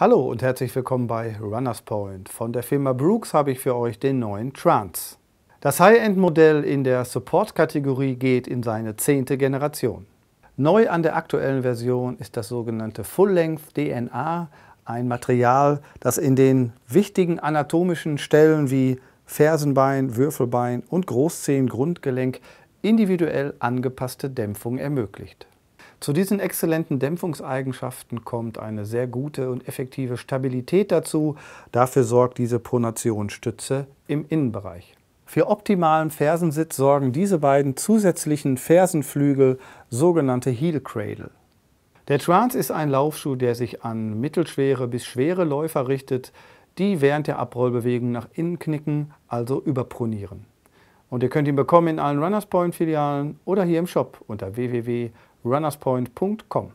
Hallo und herzlich willkommen bei Runners Point. Von der Firma Brooks habe ich für euch den neuen Trance. Das High-End-Modell in der Support-Kategorie geht in seine zehnte Generation. Neu an der aktuellen Version ist das sogenannte Full-Length DNA, ein Material, das in den wichtigen anatomischen Stellen wie Fersenbein, Würfelbein und Großzehengrundgelenk individuell angepasste Dämpfung ermöglicht. Zu diesen exzellenten Dämpfungseigenschaften kommt eine sehr gute und effektive Stabilität dazu. Dafür sorgt diese Pronationsstütze im Innenbereich. Für optimalen Fersensitz sorgen diese beiden zusätzlichen Fersenflügel, sogenannte Heel Cradle. Der Trance ist ein Laufschuh, der sich an mittelschwere bis schwere Läufer richtet, die während der Abrollbewegung nach innen knicken, also überpronieren. Und ihr könnt ihn bekommen in allen Runners Point Filialen oder hier im Shop unter www.runnerspoint.com runnerspoint.com.